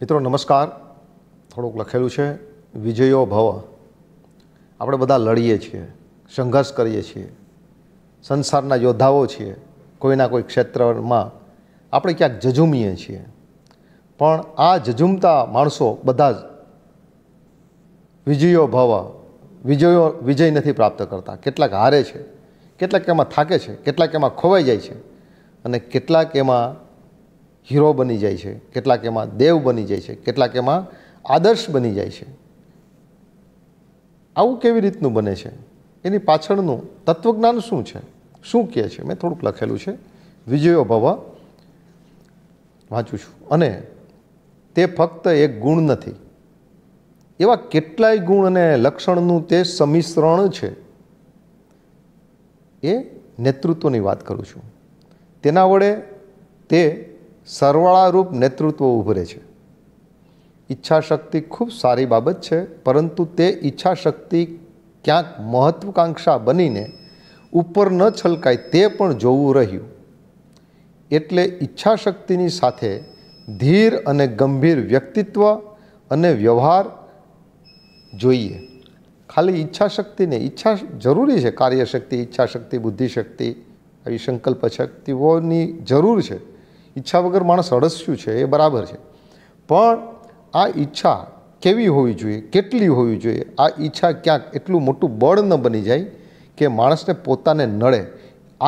મિત્રો નમસ્કાર થોડુંક લખેલું છે વિજયો ભવ આપણે બધા લડીએ છીએ સંઘર્ષ કરીએ છીએ સંસારના યોદ્ધાઓ છીએ કોઈના કોઈ ક્ષેત્રમાં આપણે ક્યાંક જજુમીએ છીએ પણ આ જજુમતા માણસો બધા જ વિજયો ભવ વિજયો વિજય નથી પ્રાપ્ત કરતા કેટલાક હારે છે કેટલાક એમાં થાકે છે કેટલાક એમાં ખોવાઈ જાય છે અને કેટલાક એમાં હીરો બની જાય છે કેટલાક એમાં દેવ બની જાય છે કેટલાક એમાં આદર્શ બની જાય છે આવું કેવી રીતનું બને છે એની પાછળનું તત્વજ્ઞાન શું છે શું કહે છે મેં થોડુંક લખેલું છે વિજયો ભવ વાંચું છું અને તે ફક્ત એક ગુણ નથી એવા કેટલાય ગુણ અને લક્ષણનું તે સમિશ્રણ છે એ નેતૃત્વની વાત કરું છું તેના વડે તે સરવાળારૂપ નેતૃત્વ ઊભરે છે ઈચ્છાશક્તિ ખૂબ સારી બાબત છે પરંતુ તે ઈચ્છાશક્તિ ક્યાંક મહત્વકાંક્ષા બનીને ઉપર ન છલકાય તે પણ જોવું રહ્યું એટલે ઈચ્છાશક્તિની સાથે ધીર અને ગંભીર વ્યક્તિત્વ અને વ્યવહાર જોઈએ ખાલી ઈચ્છાશક્તિને ઈચ્છા જરૂરી છે કાર્યશક્તિ ઈચ્છાશક્તિ બુદ્ધિશક્તિ આવી સંકલ્પ શક્તિઓની જરૂર છે ઈચ્છા વગર માણસ અળસ્યું છે એ બરાબર છે પણ આ ઈચ્છા કેવી હોવી જોઈએ કેટલી હોવી જોઈએ આ ઈચ્છા ક્યાંક એટલું મોટું બળ ન બની જાય કે માણસને પોતાને નડે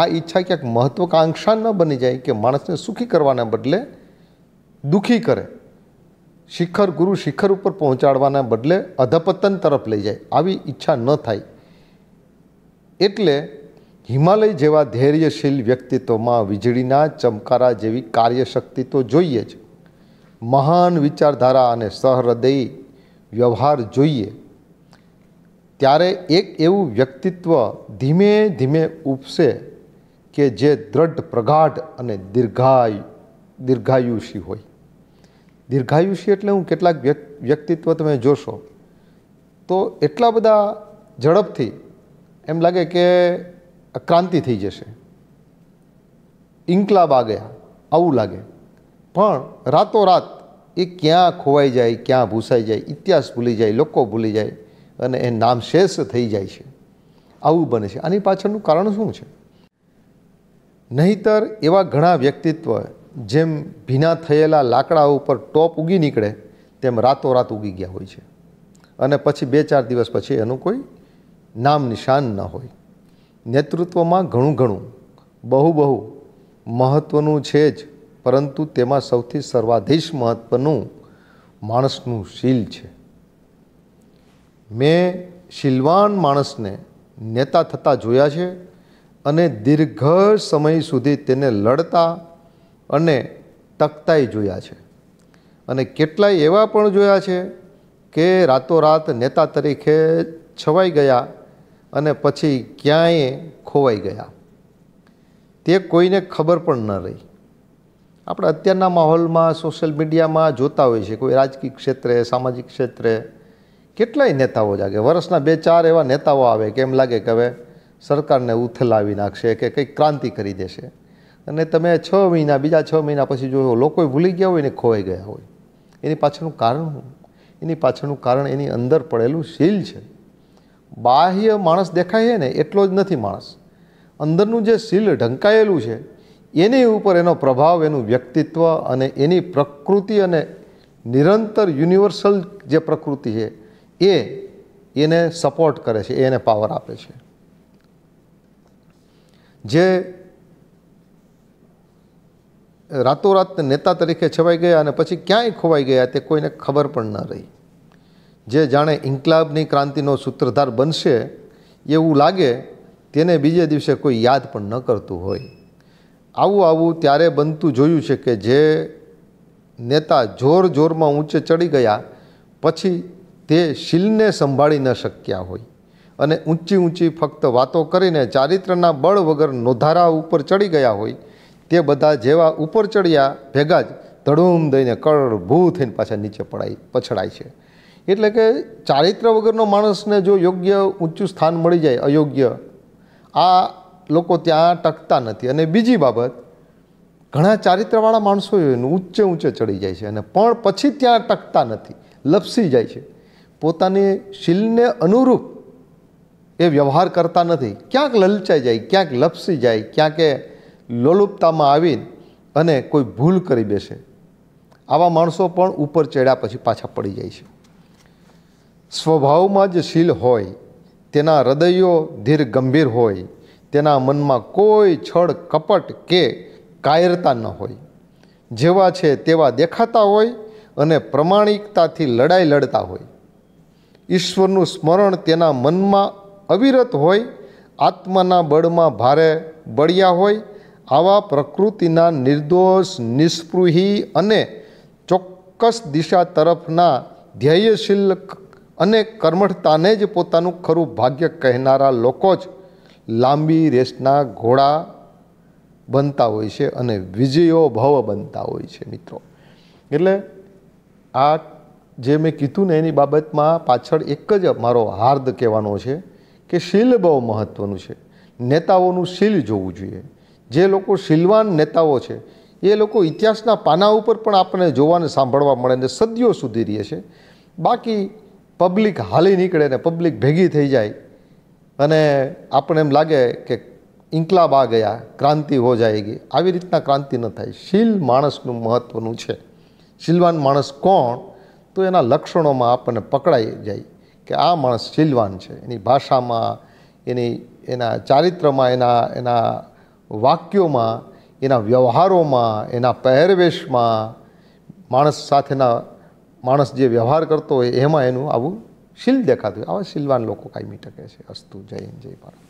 આ ઈચ્છા ક્યાંક મહત્વકાંક્ષા ન બની જાય કે માણસને સુખી કરવાના બદલે દુઃખી કરે શિખર ગુરુ શિખર ઉપર પહોંચાડવાના બદલે અધપતન તરફ લઈ જાય આવી ઈચ્છા ન થાય એટલે હિમાલય જેવા ધૈર્યશીલ વ્યક્તિત્વમાં વીજળીના ચમકારા જેવી કાર્યશક્તિ તો જોઈએ જ મહાન વિચારધારા અને સહૃદય વ્યવહાર જોઈએ ત્યારે એક એવું વ્યક્તિત્વ ધીમે ધીમે ઉપસે કે જે દ્રઢ પ્રગાઢ અને દીર્ઘાયુ દીર્ઘાયુષી હોય દીર્ઘાયુષી એટલે હું કેટલાક વ્યક્તિત્વ તમે જોશો તો એટલા બધા ઝડપથી એમ લાગે કે ક્રાંતિ થઈ જશે ઇન્કલાબ આ ગયા આવું લાગે પણ રાતોરાત એ ક્યાં ખોવાઈ જાય ક્યાં ભૂસાઈ જાય ઇતિહાસ ભૂલી જાય લોકો ભૂલી જાય અને એ નામશેષ થઈ જાય છે આવું બને છે આની પાછળનું કારણ શું છે નહીતર એવા ઘણા વ્યક્તિત્વ જેમ ભીના થયેલા લાકડા ઉપર ટોપ ઉગી નીકળે તેમ રાતોરાત ઉગી ગયા હોય છે અને પછી બે ચાર દિવસ પછી એનું કોઈ નામ નિશાન ન હોય નેતૃત્વમાં ઘણું ઘણું બહુ બહુ મહત્ત્વનું છે જ પરંતુ તેમાં સૌથી સર્વાધીશ મહત્ત્વનું માણસનું શીલ છે મેં શીલવાન માણસને નેતા થતા જોયા છે અને દીર્ઘ સમય સુધી તેને લડતા અને તકતાય જોયા છે અને કેટલાય એવા પણ જોયા છે કે રાતોરાત નેતા તરીકે છવાઈ ગયા અને પછી ક્યાંય ખોવાઈ ગયા તે કોઈને ખબર પણ ન રહી આપણે અત્યારના માહોલમાં સોશિયલ મીડિયામાં જોતા હોઈએ છીએ કોઈ રાજકીય ક્ષેત્રે સામાજિક ક્ષેત્રે કેટલાય નેતાઓ જાગે વર્ષના બે ચાર એવા નેતાઓ આવે કે એમ લાગે કે હવે સરકારને ઉથલાવી નાખશે કે કંઈક ક્રાંતિ કરી દેશે અને તમે છ મહિના બીજા છ મહિના પછી જો લોકો ભૂલી ગયા હોય ને ખોવાઈ ગયા હોય એની પાછળનું કારણ એની પાછળનું કારણ એની અંદર પડેલું શીલ છે બાહ્ય માણસ દેખાય છે ને એટલો જ નથી માણસ અંદરનું જે શીલ ઢંકાયેલું છે એની ઉપર એનો પ્રભાવ એનું વ્યક્તિત્વ અને એની પ્રકૃતિ અને નિરંતર યુનિવર્સલ જે પ્રકૃતિ છે એ એને સપોર્ટ કરે છે એને પાવર આપે છે જે રાતોરાત નેતા તરીકે છવાઈ ગયા અને પછી ક્યાંય ખોવાઈ ગયા તે કોઈને ખબર પણ ન રહી જે જાણે ઇન્કલાબની ક્રાંતિનો સૂત્રધાર બનશે એવું લાગે તેને બીજે દિવસે કોઈ યાદ પણ ન કરતું હોય આવું આવું ત્યારે બનતું જોયું છે કે જે નેતા જોર જોરમાં ઊંચે ચડી ગયા પછી તે શીલને સંભાળી ન શક્યા હોય અને ઊંચી ઊંચી ફક્ત વાતો કરીને ચારિત્રના બળ વગર નોધારા ઉપર ચડી ગયા હોય તે બધા જેવા ઉપર ચડ્યા ભેગા જ ધડૂમ દઈને કળ ભૂ થઈને પાછા નીચે પડાય પછડાય છે એટલે કે ચારિત્ર વગરનો માણસને જો યોગ્ય ઊંચું સ્થાન મળી જાય અયોગ્ય આ લોકો ત્યાં ટકતા નથી અને બીજી બાબત ઘણા ચારિત્રવાળા માણસો એનું ઊંચે ઊંચે ચડી જાય છે અને પણ પછી ત્યાં ટકતા નથી લપસી જાય છે પોતાની શીલને અનુરૂપ એ વ્યવહાર કરતા નથી ક્યાંક લલચાઈ જાય ક્યાંક લપસી જાય ક્યાંક લોલુપતામાં આવીને અને કોઈ ભૂલ કરી બેસે આવા માણસો પણ ઉપર ચડ્યા પછી પાછા પડી જાય છે સ્વભાવમાં જ શીલ હોય તેના હૃદયો ધીર ગંભીર હોય તેના મનમાં કોઈ છળ કપટ કે કાયરતા ન હોય જેવા છે તેવા દેખાતા હોય અને પ્રમાણિકતાથી લડાઈ લડતા હોય ઈશ્વરનું સ્મરણ તેના મનમાં અવિરત હોય આત્માના બળમાં ભારે બળ્યા હોય આવા પ્રકૃતિના નિર્દોષ નિષ્પૃહી અને ચોક્કસ દિશા તરફના ધ્યેયશીલ અને કર્મઠતાને જ પોતાનું ખરું ભાગ્ય કહેનારા લોકો જ લાંબી રેસના ઘોડા બનતા હોય છે અને વિજયો ભવ બનતા હોય છે મિત્રો એટલે આ જે મેં કીધું ને એની બાબતમાં પાછળ એક જ મારો હાર્દ કહેવાનો છે કે શીલ બહુ મહત્ત્વનું છે નેતાઓનું શીલ જોવું જોઈએ જે લોકો શીલવાન નેતાઓ છે એ લોકો ઇતિહાસના પાના ઉપર પણ આપણને જોવાને સાંભળવા મળે ને સદીઓ સુધી રહે છે બાકી પબ્લિક હાલી નીકળે ને પબ્લિક ભેગી થઈ જાય અને આપણને એમ લાગે કે ઇન્કલાબ આ ગયા ક્રાંતિ હો જાયગી આવી રીતના ક્રાંતિ ન થાય શીલ માણસનું મહત્ત્વનું છે શીલવાન માણસ કોણ તો એના લક્ષણોમાં આપણને પકડાઈ જાય કે આ માણસ શીલવાન છે એની ભાષામાં એની એના ચારિત્રમાં એના એના વાક્યોમાં એના વ્યવહારોમાં એના પહેરવેશમાં માણસ સાથેના માણસ જે વ્યવહાર કરતો હોય એમાં એનું આવું શીલ દેખાતું હોય આવા શીલવાન લોકો કાયમી ટકે છે અસ્તુ જય હિન્દ જય ભારત